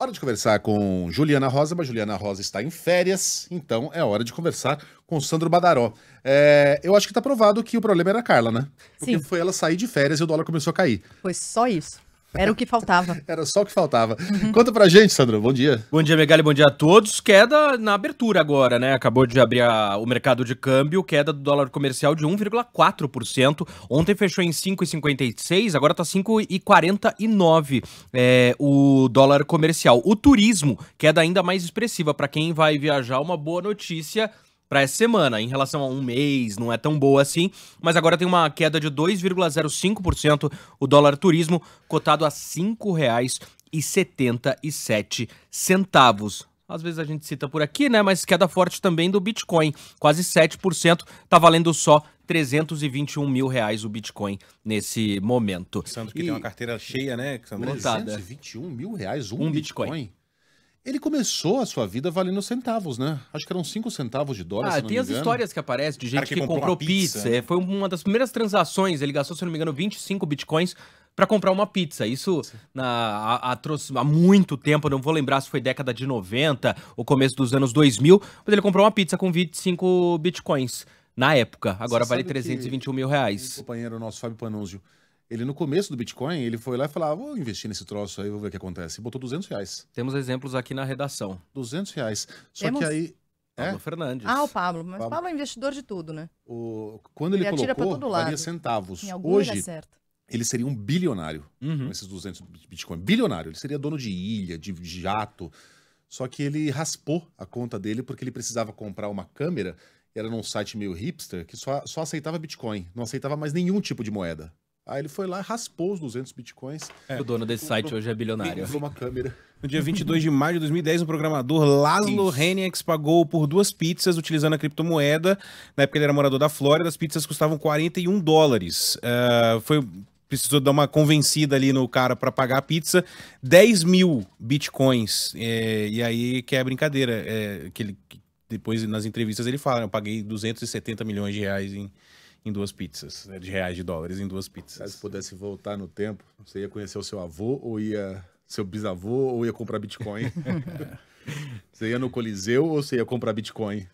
Hora de conversar com Juliana Rosa, mas Juliana Rosa está em férias, então é hora de conversar com Sandro Badaró. É, eu acho que está provado que o problema era a Carla, né? Porque Sim. foi ela sair de férias e o dólar começou a cair. Foi só isso. Era o que faltava. Era só o que faltava. Uhum. Conta pra gente, Sandro. Bom dia. Bom dia, Megali. Bom dia a todos. Queda na abertura agora, né? Acabou de abrir a... o mercado de câmbio, queda do dólar comercial de 1,4%. Ontem fechou em 5,56, agora tá 5,49 é, o dólar comercial. O turismo, queda ainda mais expressiva. para quem vai viajar, uma boa notícia para essa semana. Em relação a um mês, não é tão boa assim, mas agora tem uma queda de 2,05% o dólar turismo, cotado a R$ 5,77. Às vezes a gente cita por aqui, né? Mas queda forte também do Bitcoin, quase 7%, tá valendo só 321 mil reais o Bitcoin nesse momento. Sandro que e... tem uma carteira cheia, né? Lotada. 321 mil reais um, um Bitcoin. Bitcoin. Ele começou a sua vida valendo centavos, né? Acho que eram cinco centavos de dólar. Ah, tem as histórias que aparecem de gente que, que, comprou, comprou pizza. pizza. Né? É, foi uma das primeiras transações. Ele gastou, se não me engano, 25 bitcoins para comprar uma pizza. Isso na, a, a, trouxe há muito tempo, não vou lembrar se foi década de 90 ou começo dos anos 2000, mas ele comprou uma pizza com 25 bitcoins na época. Agora Você vale 321 mil reais. Um companheiro nosso, Fábio Panunzio. Ele, no começo do Bitcoin, ele foi lá e falava, ah, vou investir nesse troço aí, vou ver o que acontece. botou 200 reais. Temos exemplos aqui na redação. 200 reais. Só Temos... que aí... É? Pablo Fernandes. Ah, o Pablo. Mas o Pablo é investidor de tudo, né? O... Quando ele, ele colocou, valia centavos. Hoje, ele seria um bilionário uhum. com esses 200 Bitcoin. Bilionário. Ele seria dono de ilha, de jato. Só que ele raspou a conta dele porque ele precisava comprar uma câmera. Era num site meio hipster que só, só aceitava Bitcoin. Não aceitava mais nenhum tipo de moeda. Aí ele foi lá, raspou os 200 bitcoins. É. O dono desse site hoje é bilionário. Comprou uma câmera. No dia 22 de maio de 2010, o programador Laszlo Henix pagou por duas pizzas utilizando a criptomoeda. Na época ele era morador da Flórida, as pizzas custavam 41 dólares. Uh, foi precisou dar uma convencida ali no cara para pagar a pizza, 10 mil bitcoins. É, e aí que é a brincadeira. É, que ele, depois nas entrevistas ele fala: eu paguei 270 milhões de reais em, em duas pizzas, né, de reais, de dólares, em duas pizzas. Se pudesse voltar no tempo, você ia conhecer o seu avô ou ia seu bisavô ou ia comprar Bitcoin? você ia no Coliseu ou você ia comprar Bitcoin?